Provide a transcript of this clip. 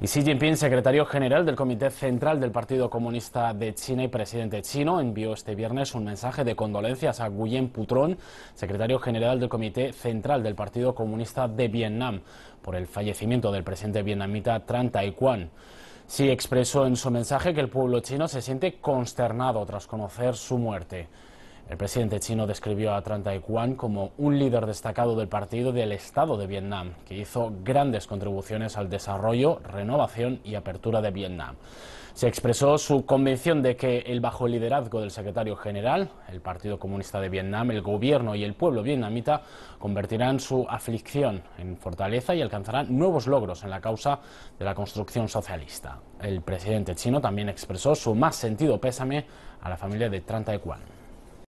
Y Xi Jinping, secretario general del Comité Central del Partido Comunista de China y presidente chino, envió este viernes un mensaje de condolencias a Guyen Putrón, secretario general del Comité Central del Partido Comunista de Vietnam, por el fallecimiento del presidente vietnamita Tran Tai Quan. Xi expresó en su mensaje que el pueblo chino se siente consternado tras conocer su muerte. El presidente chino describió a Tran Tai Quan como un líder destacado del partido del Estado de Vietnam, que hizo grandes contribuciones al desarrollo, renovación y apertura de Vietnam. Se expresó su convicción de que el bajo liderazgo del secretario general, el Partido Comunista de Vietnam, el gobierno y el pueblo vietnamita convertirán su aflicción en fortaleza y alcanzarán nuevos logros en la causa de la construcción socialista. El presidente chino también expresó su más sentido pésame a la familia de Tran Tai Quan.